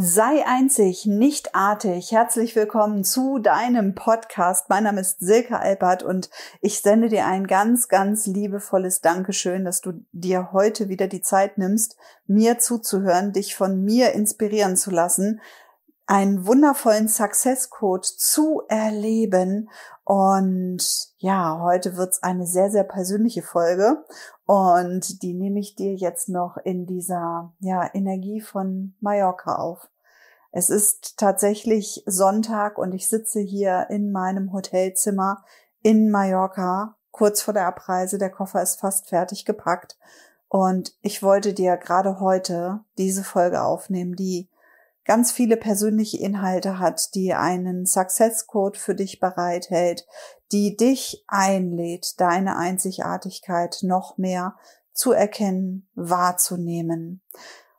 Sei einzig, nicht artig. Herzlich willkommen zu deinem Podcast. Mein Name ist Silke Alpert und ich sende dir ein ganz, ganz liebevolles Dankeschön, dass du dir heute wieder die Zeit nimmst, mir zuzuhören, dich von mir inspirieren zu lassen, einen wundervollen Success Code zu erleben und ja, heute wird's eine sehr, sehr persönliche Folge und die nehme ich dir jetzt noch in dieser ja, Energie von Mallorca auf. Es ist tatsächlich Sonntag und ich sitze hier in meinem Hotelzimmer in Mallorca kurz vor der Abreise. Der Koffer ist fast fertig gepackt und ich wollte dir gerade heute diese Folge aufnehmen, die ganz viele persönliche Inhalte hat, die einen Success Code für dich bereithält, die dich einlädt, deine Einzigartigkeit noch mehr zu erkennen, wahrzunehmen.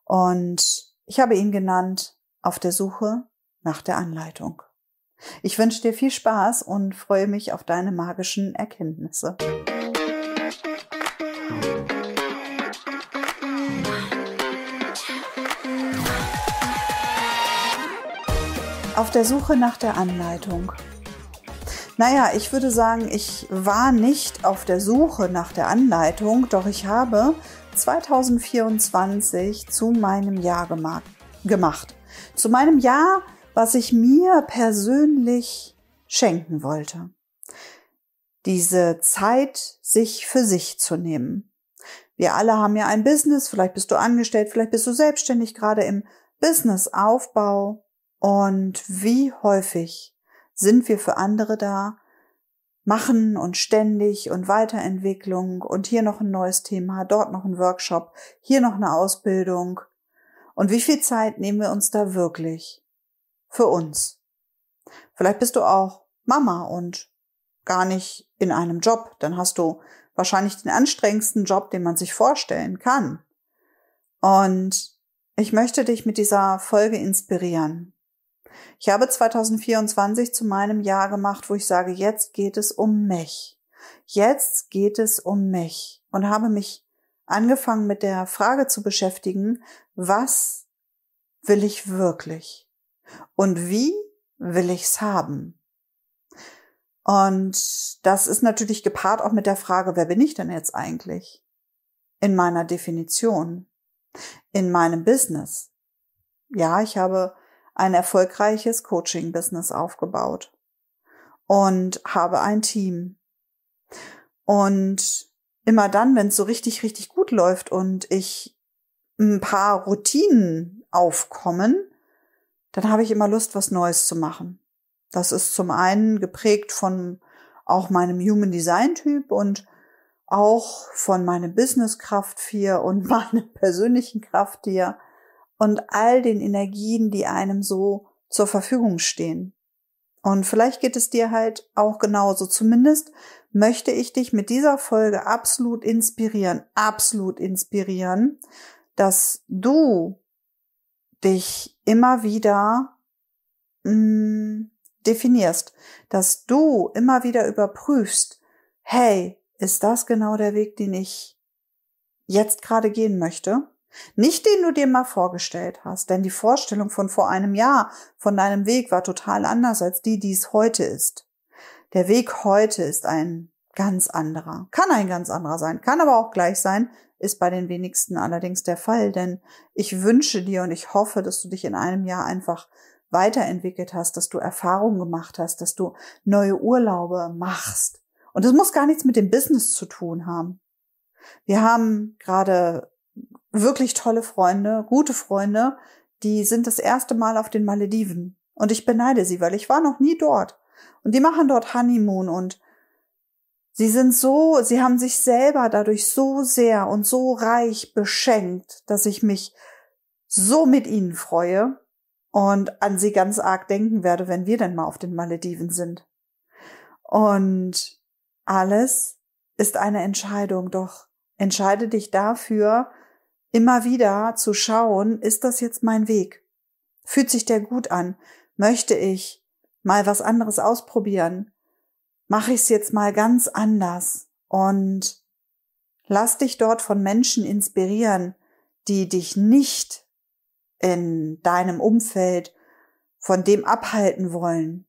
Und ich habe ihn genannt auf der Suche nach der Anleitung. Ich wünsche dir viel Spaß und freue mich auf deine magischen Erkenntnisse. auf der Suche nach der Anleitung. Naja, ich würde sagen, ich war nicht auf der Suche nach der Anleitung, doch ich habe 2024 zu meinem Jahr gemacht. Zu meinem Jahr, was ich mir persönlich schenken wollte. Diese Zeit, sich für sich zu nehmen. Wir alle haben ja ein Business, vielleicht bist du angestellt, vielleicht bist du selbstständig gerade im Businessaufbau. Und wie häufig sind wir für andere da, machen und ständig und Weiterentwicklung und hier noch ein neues Thema, dort noch ein Workshop, hier noch eine Ausbildung. Und wie viel Zeit nehmen wir uns da wirklich für uns? Vielleicht bist du auch Mama und gar nicht in einem Job, dann hast du wahrscheinlich den anstrengendsten Job, den man sich vorstellen kann. Und ich möchte dich mit dieser Folge inspirieren, ich habe 2024 zu meinem Jahr gemacht, wo ich sage, jetzt geht es um mich. Jetzt geht es um mich und habe mich angefangen mit der Frage zu beschäftigen, was will ich wirklich? Und wie will ich's haben? Und das ist natürlich gepaart auch mit der Frage, wer bin ich denn jetzt eigentlich? In meiner Definition, in meinem Business. Ja, ich habe ein erfolgreiches Coaching-Business aufgebaut und habe ein Team. Und immer dann, wenn es so richtig, richtig gut läuft und ich ein paar Routinen aufkommen, dann habe ich immer Lust, was Neues zu machen. Das ist zum einen geprägt von auch meinem Human Design Typ und auch von meinem Business Kraft 4 und meiner persönlichen Kraft 4 und all den Energien, die einem so zur Verfügung stehen. Und vielleicht geht es dir halt auch genauso. Zumindest möchte ich dich mit dieser Folge absolut inspirieren, absolut inspirieren, dass du dich immer wieder mh, mm, definierst, dass du immer wieder überprüfst, hey, ist das genau der Weg, den ich jetzt gerade gehen möchte? Nicht den du dir mal vorgestellt hast, denn die Vorstellung von vor einem Jahr von deinem Weg war total anders als die, die es heute ist. Der Weg heute ist ein ganz anderer. Kann ein ganz anderer sein, kann aber auch gleich sein, ist bei den wenigsten allerdings der Fall, denn ich wünsche dir und ich hoffe, dass du dich in einem Jahr einfach weiterentwickelt hast, dass du Erfahrungen gemacht hast, dass du neue Urlaube machst. Und das muss gar nichts mit dem Business zu tun haben. Wir haben gerade wirklich tolle Freunde, gute Freunde, die sind das erste Mal auf den Malediven. Und ich beneide sie, weil ich war noch nie dort. Und die machen dort Honeymoon und sie sind so, sie haben sich selber dadurch so sehr und so reich beschenkt, dass ich mich so mit ihnen freue und an sie ganz arg denken werde, wenn wir denn mal auf den Malediven sind. Und alles ist eine Entscheidung, doch entscheide dich dafür, immer wieder zu schauen, ist das jetzt mein Weg? Fühlt sich der gut an? Möchte ich mal was anderes ausprobieren? Mache ich es jetzt mal ganz anders? Und lass dich dort von Menschen inspirieren, die dich nicht in deinem Umfeld von dem abhalten wollen.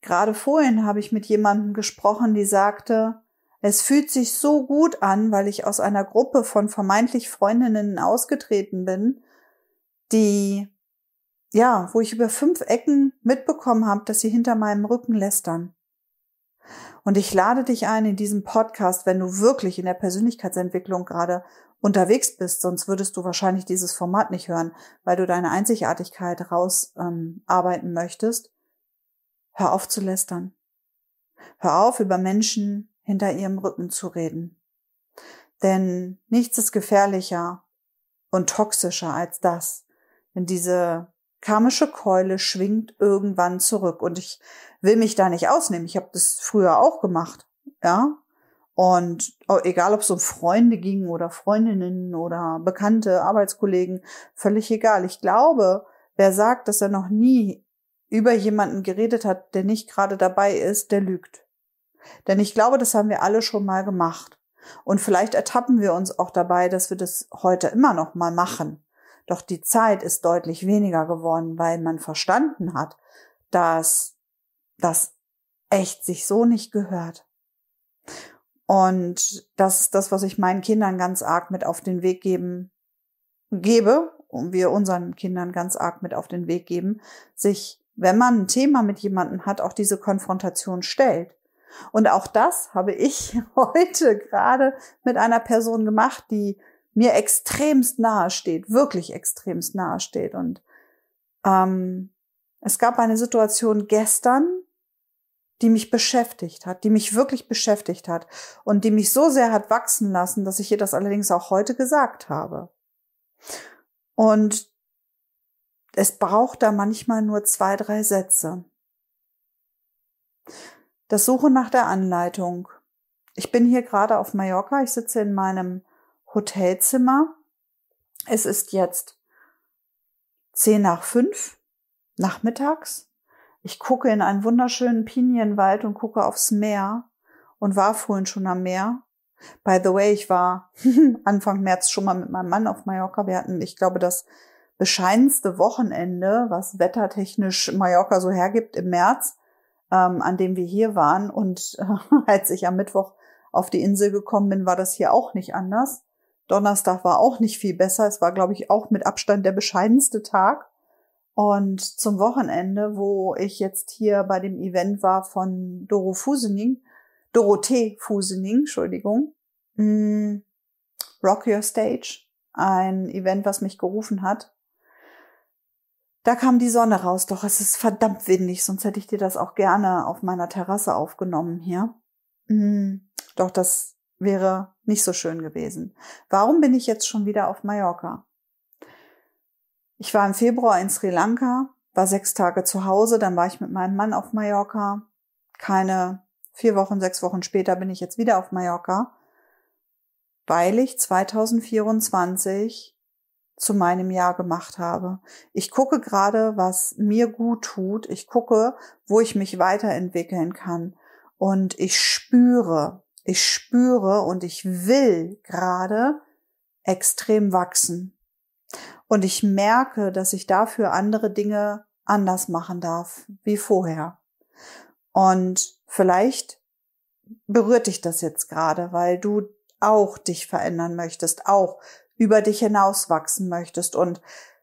Gerade vorhin habe ich mit jemandem gesprochen, die sagte, es fühlt sich so gut an, weil ich aus einer Gruppe von vermeintlich Freundinnen ausgetreten bin, die, ja, wo ich über fünf Ecken mitbekommen habe, dass sie hinter meinem Rücken lästern. Und ich lade dich ein in diesem Podcast, wenn du wirklich in der Persönlichkeitsentwicklung gerade unterwegs bist, sonst würdest du wahrscheinlich dieses Format nicht hören, weil du deine Einzigartigkeit rausarbeiten ähm, möchtest. Hör auf zu lästern. Hör auf, über Menschen hinter ihrem Rücken zu reden. Denn nichts ist gefährlicher und toxischer als das. Denn diese karmische Keule schwingt irgendwann zurück. Und ich will mich da nicht ausnehmen. Ich habe das früher auch gemacht. Ja. Und egal, ob es um Freunde ging oder Freundinnen oder Bekannte, Arbeitskollegen, völlig egal. Ich glaube, wer sagt, dass er noch nie über jemanden geredet hat, der nicht gerade dabei ist, der lügt. Denn ich glaube, das haben wir alle schon mal gemacht. Und vielleicht ertappen wir uns auch dabei, dass wir das heute immer noch mal machen. Doch die Zeit ist deutlich weniger geworden, weil man verstanden hat, dass das echt sich so nicht gehört. Und das ist das, was ich meinen Kindern ganz arg mit auf den Weg geben, gebe und wir unseren Kindern ganz arg mit auf den Weg geben, sich, wenn man ein Thema mit jemandem hat, auch diese Konfrontation stellt. Und auch das habe ich heute gerade mit einer Person gemacht, die mir extremst nahe steht, wirklich extremst nahe steht. Und ähm, es gab eine Situation gestern, die mich beschäftigt hat, die mich wirklich beschäftigt hat und die mich so sehr hat wachsen lassen, dass ich ihr das allerdings auch heute gesagt habe. Und es braucht da manchmal nur zwei, drei Sätze. Das Suchen nach der Anleitung. Ich bin hier gerade auf Mallorca. Ich sitze in meinem Hotelzimmer. Es ist jetzt zehn nach fünf nachmittags. Ich gucke in einen wunderschönen Pinienwald und gucke aufs Meer und war vorhin schon am Meer. By the way, ich war Anfang März schon mal mit meinem Mann auf Mallorca. Wir hatten, ich glaube, das bescheidenste Wochenende, was wettertechnisch Mallorca so hergibt im März ähm, an dem wir hier waren. Und äh, als ich am Mittwoch auf die Insel gekommen bin, war das hier auch nicht anders. Donnerstag war auch nicht viel besser. Es war, glaube ich, auch mit Abstand der bescheidenste Tag. Und zum Wochenende, wo ich jetzt hier bei dem Event war von Doro Fusening, Dorothee Fusening, Entschuldigung, mm, Rock Your Stage, ein Event, was mich gerufen hat, da kam die Sonne raus, doch es ist verdammt windig, sonst hätte ich dir das auch gerne auf meiner Terrasse aufgenommen hier. Mhm. Doch das wäre nicht so schön gewesen. Warum bin ich jetzt schon wieder auf Mallorca? Ich war im Februar in Sri Lanka, war sechs Tage zu Hause, dann war ich mit meinem Mann auf Mallorca. Keine vier Wochen, sechs Wochen später bin ich jetzt wieder auf Mallorca, weil ich 2024 zu meinem Jahr gemacht habe. Ich gucke gerade, was mir gut tut. Ich gucke, wo ich mich weiterentwickeln kann. Und ich spüre, ich spüre und ich will gerade extrem wachsen. Und ich merke, dass ich dafür andere Dinge anders machen darf wie vorher. Und vielleicht berührt dich das jetzt gerade, weil du auch dich verändern möchtest, auch über dich hinauswachsen möchtest und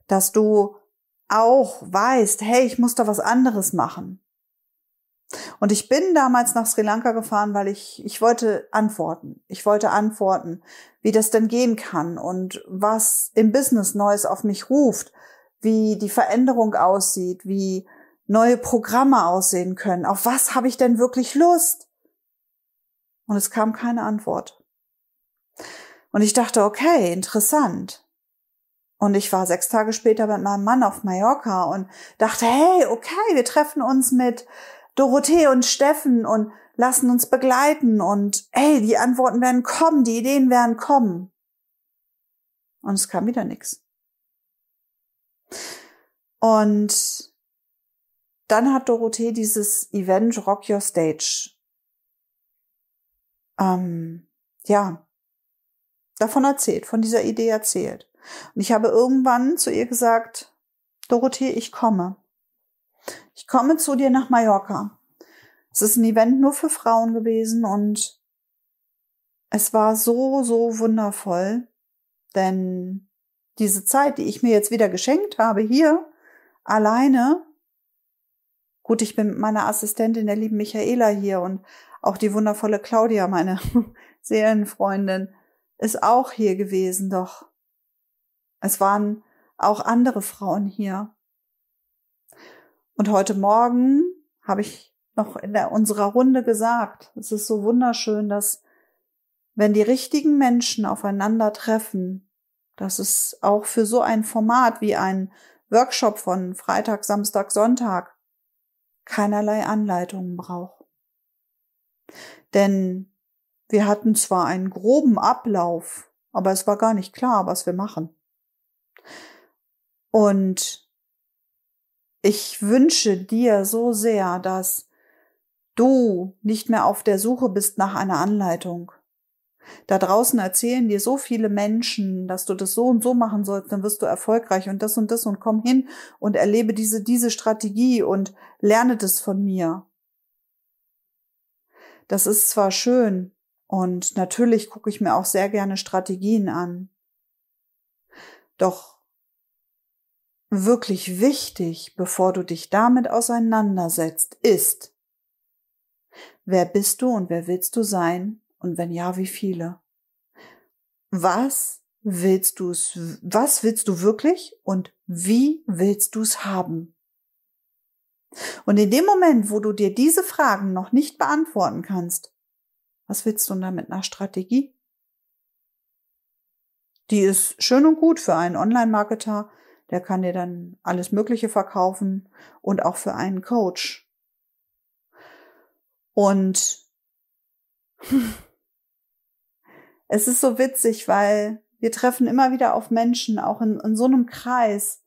dass du auch weißt, hey, ich muss da was anderes machen. Und ich bin damals nach Sri Lanka gefahren, weil ich, ich wollte antworten. Ich wollte antworten, wie das denn gehen kann und was im Business Neues auf mich ruft, wie die Veränderung aussieht, wie neue Programme aussehen können. Auf was habe ich denn wirklich Lust? Und es kam keine Antwort. Und ich dachte, okay, interessant. Und ich war sechs Tage später mit meinem Mann auf Mallorca und dachte, hey, okay, wir treffen uns mit Dorothee und Steffen und lassen uns begleiten und hey, die Antworten werden kommen, die Ideen werden kommen. Und es kam wieder nichts. Und dann hat Dorothee dieses Event Rock Your Stage ähm, ja davon erzählt, von dieser Idee erzählt. Und ich habe irgendwann zu ihr gesagt, Dorothee, ich komme. Ich komme zu dir nach Mallorca. Es ist ein Event nur für Frauen gewesen und es war so, so wundervoll, denn diese Zeit, die ich mir jetzt wieder geschenkt habe, hier alleine, gut, ich bin mit meiner Assistentin, der lieben Michaela hier und auch die wundervolle Claudia, meine Seelenfreundin, ist auch hier gewesen, doch es waren auch andere Frauen hier. Und heute Morgen habe ich noch in der, unserer Runde gesagt, es ist so wunderschön, dass wenn die richtigen Menschen aufeinandertreffen, dass es auch für so ein Format wie ein Workshop von Freitag, Samstag, Sonntag keinerlei Anleitungen braucht. Denn wir hatten zwar einen groben Ablauf, aber es war gar nicht klar, was wir machen. Und ich wünsche dir so sehr, dass du nicht mehr auf der Suche bist nach einer Anleitung. Da draußen erzählen dir so viele Menschen, dass du das so und so machen sollst, dann wirst du erfolgreich und das und das und komm hin und erlebe diese, diese Strategie und lerne das von mir. Das ist zwar schön, und natürlich gucke ich mir auch sehr gerne Strategien an. Doch wirklich wichtig, bevor du dich damit auseinandersetzt, ist, wer bist du und wer willst du sein? Und wenn ja, wie viele? Was willst du es, was willst du wirklich und wie willst du es haben? Und in dem Moment, wo du dir diese Fragen noch nicht beantworten kannst, was willst du denn da mit einer Strategie? Die ist schön und gut für einen Online-Marketer, der kann dir dann alles Mögliche verkaufen und auch für einen Coach. Und es ist so witzig, weil wir treffen immer wieder auf Menschen, auch in, in so einem Kreis,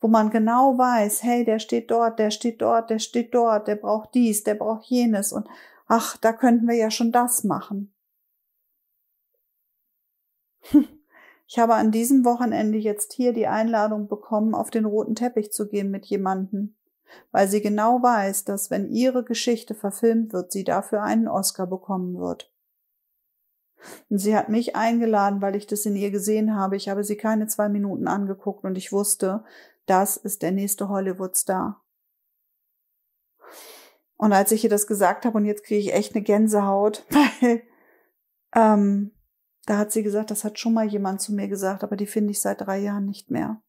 wo man genau weiß, hey, der steht dort, der steht dort, der steht dort, der braucht dies, der braucht jenes und ach, da könnten wir ja schon das machen. Ich habe an diesem Wochenende jetzt hier die Einladung bekommen, auf den roten Teppich zu gehen mit jemanden, weil sie genau weiß, dass wenn ihre Geschichte verfilmt wird, sie dafür einen Oscar bekommen wird. Und sie hat mich eingeladen, weil ich das in ihr gesehen habe. Ich habe sie keine zwei Minuten angeguckt und ich wusste, das ist der nächste Hollywood-Star. Und als ich ihr das gesagt habe, und jetzt kriege ich echt eine Gänsehaut, weil ähm, da hat sie gesagt, das hat schon mal jemand zu mir gesagt, aber die finde ich seit drei Jahren nicht mehr.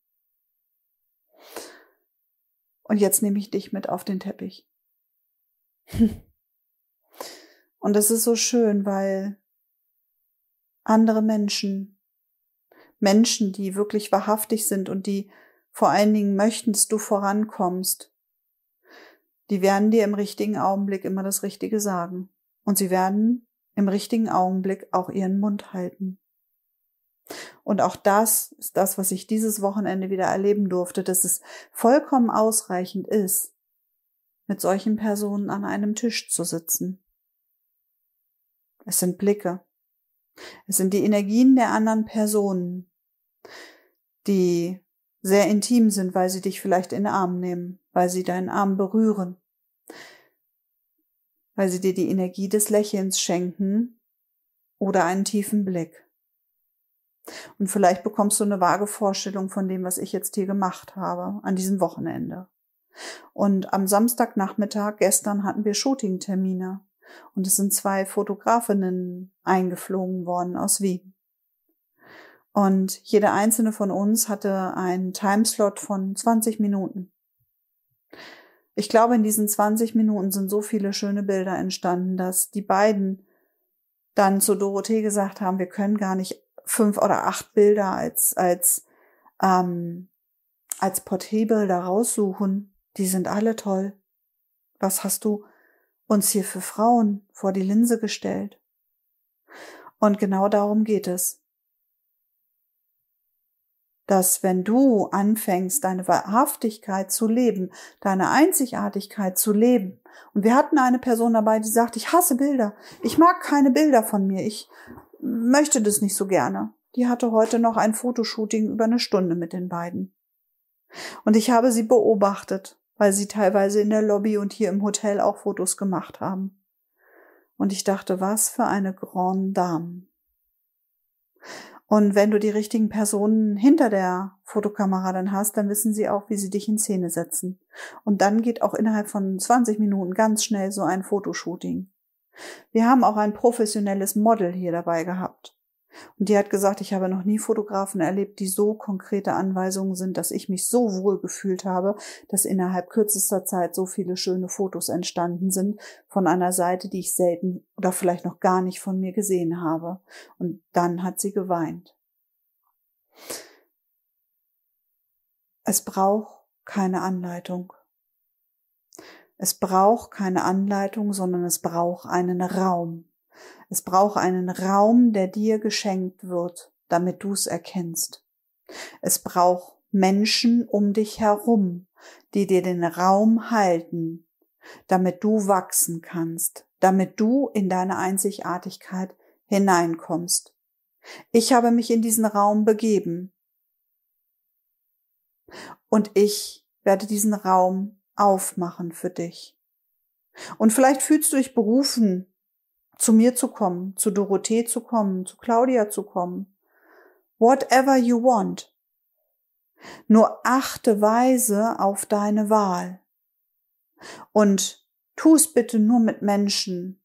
Und jetzt nehme ich dich mit auf den Teppich. und das ist so schön, weil andere Menschen, Menschen, die wirklich wahrhaftig sind und die vor allen Dingen möchten, dass du vorankommst, die werden dir im richtigen Augenblick immer das Richtige sagen. Und sie werden im richtigen Augenblick auch ihren Mund halten. Und auch das ist das, was ich dieses Wochenende wieder erleben durfte, dass es vollkommen ausreichend ist, mit solchen Personen an einem Tisch zu sitzen. Es sind Blicke. Es sind die Energien der anderen Personen, die sehr intim sind, weil sie dich vielleicht in den Arm nehmen, weil sie deinen Arm berühren, weil sie dir die Energie des Lächelns schenken oder einen tiefen Blick. Und vielleicht bekommst du eine vage Vorstellung von dem, was ich jetzt hier gemacht habe, an diesem Wochenende. Und am Samstagnachmittag gestern hatten wir Shooting-Termine. Und es sind zwei Fotografinnen eingeflogen worden aus Wien. Und jeder einzelne von uns hatte einen Timeslot von 20 Minuten. Ich glaube, in diesen 20 Minuten sind so viele schöne Bilder entstanden, dass die beiden dann zu Dorothee gesagt haben, wir können gar nicht fünf oder acht Bilder als, als, ähm, als Porträtbilder raussuchen. Die sind alle toll. Was hast du uns hier für Frauen vor die Linse gestellt? Und genau darum geht es dass wenn du anfängst, deine Wahrhaftigkeit zu leben, deine Einzigartigkeit zu leben. Und wir hatten eine Person dabei, die sagt, ich hasse Bilder, ich mag keine Bilder von mir, ich möchte das nicht so gerne. Die hatte heute noch ein Fotoshooting über eine Stunde mit den beiden. Und ich habe sie beobachtet, weil sie teilweise in der Lobby und hier im Hotel auch Fotos gemacht haben. Und ich dachte, was für eine Grande Dame. Und wenn du die richtigen Personen hinter der Fotokamera dann hast, dann wissen sie auch, wie sie dich in Szene setzen. Und dann geht auch innerhalb von 20 Minuten ganz schnell so ein Fotoshooting. Wir haben auch ein professionelles Model hier dabei gehabt. Und die hat gesagt, ich habe noch nie Fotografen erlebt, die so konkrete Anweisungen sind, dass ich mich so wohl gefühlt habe, dass innerhalb kürzester Zeit so viele schöne Fotos entstanden sind von einer Seite, die ich selten oder vielleicht noch gar nicht von mir gesehen habe. Und dann hat sie geweint. Es braucht keine Anleitung. Es braucht keine Anleitung, sondern es braucht einen Raum. Es braucht einen Raum, der dir geschenkt wird, damit du es erkennst. Es braucht Menschen um dich herum, die dir den Raum halten, damit du wachsen kannst, damit du in deine Einzigartigkeit hineinkommst. Ich habe mich in diesen Raum begeben und ich werde diesen Raum aufmachen für dich. Und vielleicht fühlst du dich berufen, zu mir zu kommen, zu Dorothee zu kommen, zu Claudia zu kommen. Whatever you want. Nur achte weise auf deine Wahl. Und tu es bitte nur mit Menschen.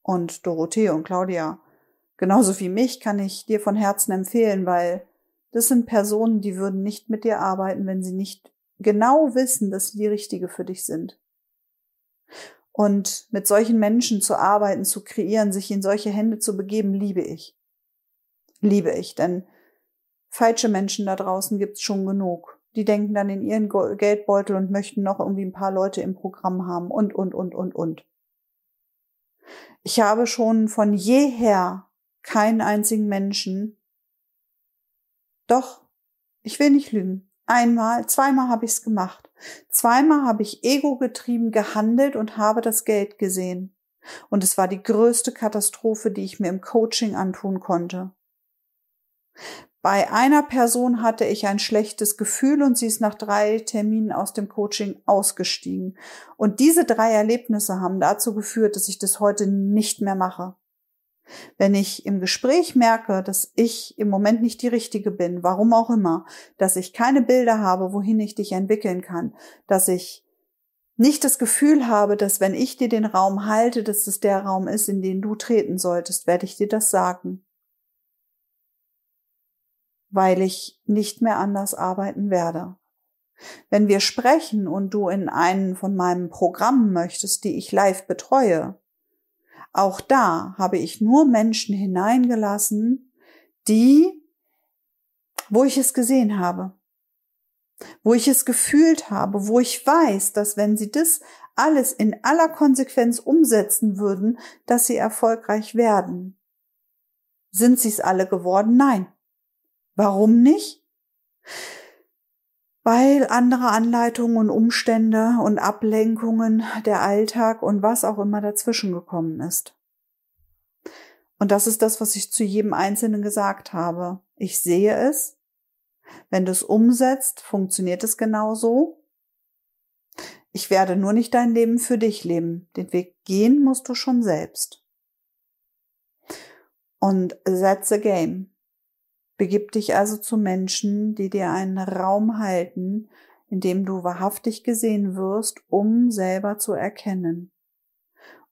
Und Dorothee und Claudia, genauso wie mich, kann ich dir von Herzen empfehlen, weil das sind Personen, die würden nicht mit dir arbeiten, wenn sie nicht genau wissen, dass sie die richtige für dich sind. Und mit solchen Menschen zu arbeiten, zu kreieren, sich in solche Hände zu begeben, liebe ich. Liebe ich, denn falsche Menschen da draußen gibt's schon genug. Die denken dann in ihren Geldbeutel und möchten noch irgendwie ein paar Leute im Programm haben und, und, und, und, und. Ich habe schon von jeher keinen einzigen Menschen, doch, ich will nicht lügen. Einmal, zweimal habe ich's gemacht Zweimal habe ich ego-getrieben gehandelt und habe das Geld gesehen. Und es war die größte Katastrophe, die ich mir im Coaching antun konnte. Bei einer Person hatte ich ein schlechtes Gefühl und sie ist nach drei Terminen aus dem Coaching ausgestiegen. Und diese drei Erlebnisse haben dazu geführt, dass ich das heute nicht mehr mache. Wenn ich im Gespräch merke, dass ich im Moment nicht die Richtige bin, warum auch immer, dass ich keine Bilder habe, wohin ich dich entwickeln kann, dass ich nicht das Gefühl habe, dass wenn ich dir den Raum halte, dass es der Raum ist, in den du treten solltest, werde ich dir das sagen. Weil ich nicht mehr anders arbeiten werde. Wenn wir sprechen und du in einen von meinen Programmen möchtest, die ich live betreue, auch da habe ich nur Menschen hineingelassen, die, wo ich es gesehen habe, wo ich es gefühlt habe, wo ich weiß, dass wenn sie das alles in aller Konsequenz umsetzen würden, dass sie erfolgreich werden. Sind sie es alle geworden? Nein. Warum nicht? weil andere Anleitungen und Umstände und Ablenkungen, der Alltag und was auch immer dazwischen gekommen ist. Und das ist das, was ich zu jedem Einzelnen gesagt habe. Ich sehe es. Wenn du es umsetzt, funktioniert es genauso. Ich werde nur nicht dein Leben für dich leben. Den Weg gehen musst du schon selbst. Und that's a Game. Begib dich also zu Menschen, die dir einen Raum halten, in dem du wahrhaftig gesehen wirst, um selber zu erkennen,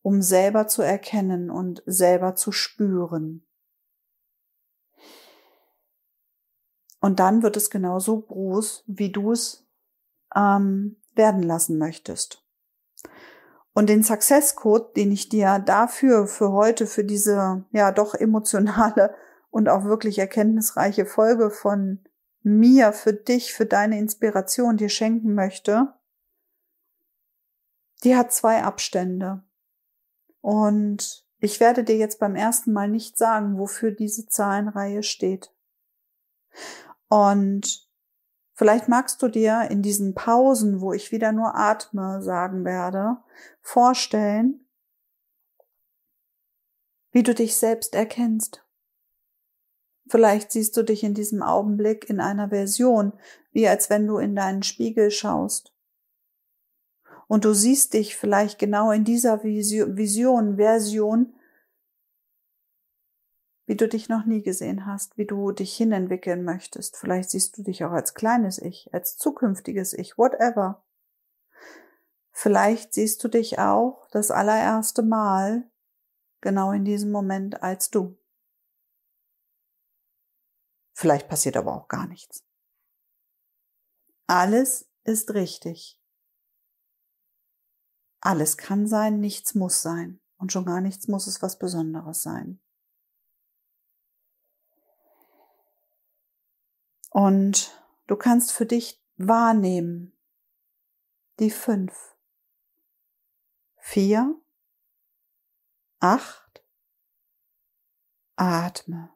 um selber zu erkennen und selber zu spüren. Und dann wird es genauso groß, wie du es ähm, werden lassen möchtest. Und den Success Code, den ich dir dafür, für heute, für diese ja doch emotionale und auch wirklich erkenntnisreiche Folge von mir, für dich, für deine Inspiration dir schenken möchte, die hat zwei Abstände. Und ich werde dir jetzt beim ersten Mal nicht sagen, wofür diese Zahlenreihe steht. Und vielleicht magst du dir in diesen Pausen, wo ich wieder nur atme sagen werde, vorstellen, wie du dich selbst erkennst, Vielleicht siehst du dich in diesem Augenblick in einer Version, wie als wenn du in deinen Spiegel schaust. Und du siehst dich vielleicht genau in dieser Vision, Version, wie du dich noch nie gesehen hast, wie du dich hinentwickeln möchtest. Vielleicht siehst du dich auch als kleines Ich, als zukünftiges Ich, whatever. Vielleicht siehst du dich auch das allererste Mal genau in diesem Moment als du. Vielleicht passiert aber auch gar nichts. Alles ist richtig. Alles kann sein, nichts muss sein. Und schon gar nichts muss es was Besonderes sein. Und du kannst für dich wahrnehmen die fünf, vier, acht, atme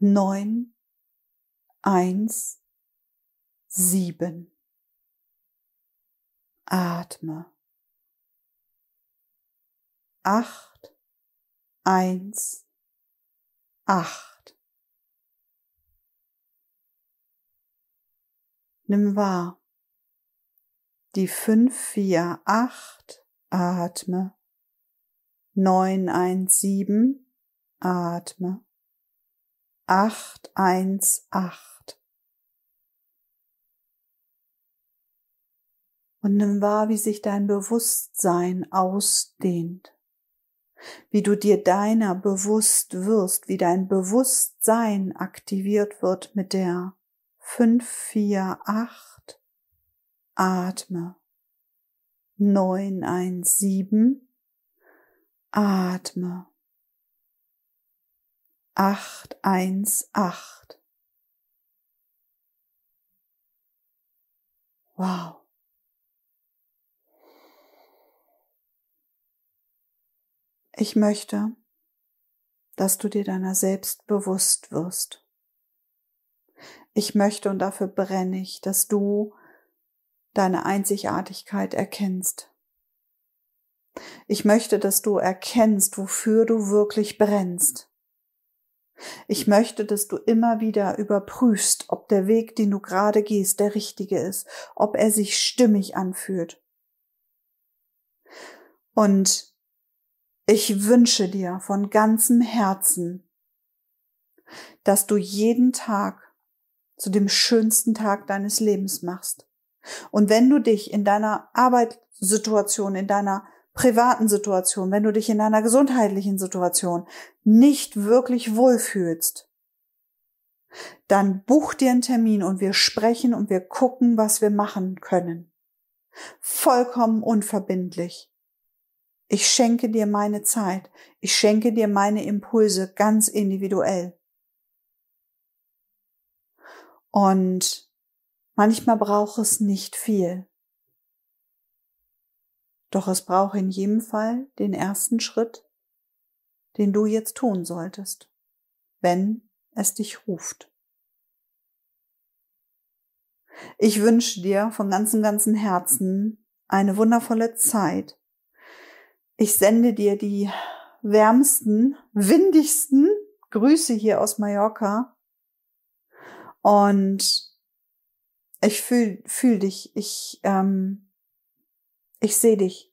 neun, eins, sieben. Atme. Acht, eins, acht. Nimm wahr. Die fünf, vier, acht, atme. Neun, eins, sieben, atme. 818. Und nimm wahr, wie sich dein Bewusstsein ausdehnt, wie du dir deiner bewusst wirst, wie dein Bewusstsein aktiviert wird mit der 548 Atme 917 Atme 818. Wow. Ich möchte, dass du dir deiner selbst bewusst wirst. Ich möchte und dafür brenne ich, dass du deine Einzigartigkeit erkennst. Ich möchte, dass du erkennst, wofür du wirklich brennst. Ich möchte, dass du immer wieder überprüfst, ob der Weg, den du gerade gehst, der richtige ist, ob er sich stimmig anfühlt. Und ich wünsche dir von ganzem Herzen, dass du jeden Tag zu dem schönsten Tag deines Lebens machst. Und wenn du dich in deiner Arbeitssituation, in deiner privaten Situation, wenn du dich in einer gesundheitlichen Situation nicht wirklich wohlfühlst, dann buch dir einen Termin und wir sprechen und wir gucken, was wir machen können. Vollkommen unverbindlich. Ich schenke dir meine Zeit. Ich schenke dir meine Impulse ganz individuell. Und manchmal braucht es nicht viel. Doch es braucht in jedem Fall den ersten Schritt, den du jetzt tun solltest, wenn es dich ruft. Ich wünsche dir von ganzem, ganzem Herzen eine wundervolle Zeit. Ich sende dir die wärmsten, windigsten Grüße hier aus Mallorca. Und ich fühle fühl dich, ich ähm, ich sehe dich.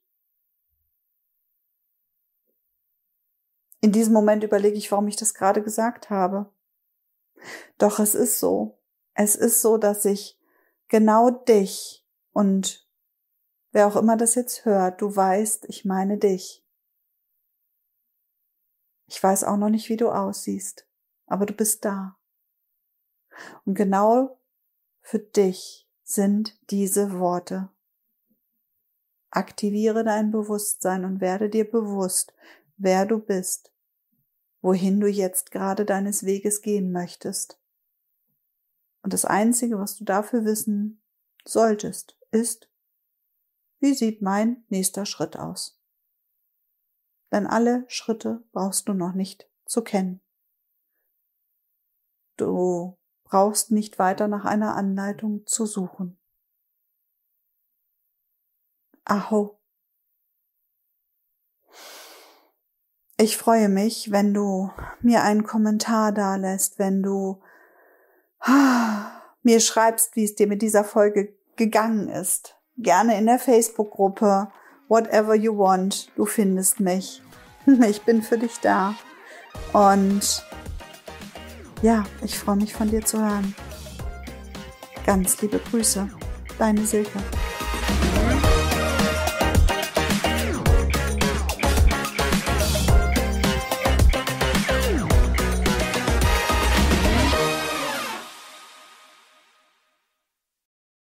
In diesem Moment überlege ich, warum ich das gerade gesagt habe. Doch es ist so. Es ist so, dass ich genau dich und wer auch immer das jetzt hört, du weißt, ich meine dich. Ich weiß auch noch nicht, wie du aussiehst, aber du bist da. Und genau für dich sind diese Worte. Aktiviere dein Bewusstsein und werde dir bewusst, wer du bist, wohin du jetzt gerade deines Weges gehen möchtest. Und das Einzige, was du dafür wissen solltest, ist, wie sieht mein nächster Schritt aus? Denn alle Schritte brauchst du noch nicht zu kennen. Du brauchst nicht weiter nach einer Anleitung zu suchen. Aho. Ich freue mich, wenn du mir einen Kommentar da lässt, wenn du ah, mir schreibst, wie es dir mit dieser Folge gegangen ist. Gerne in der Facebook-Gruppe. Whatever you want, du findest mich. Ich bin für dich da. Und ja, ich freue mich von dir zu hören. Ganz liebe Grüße, deine Silke.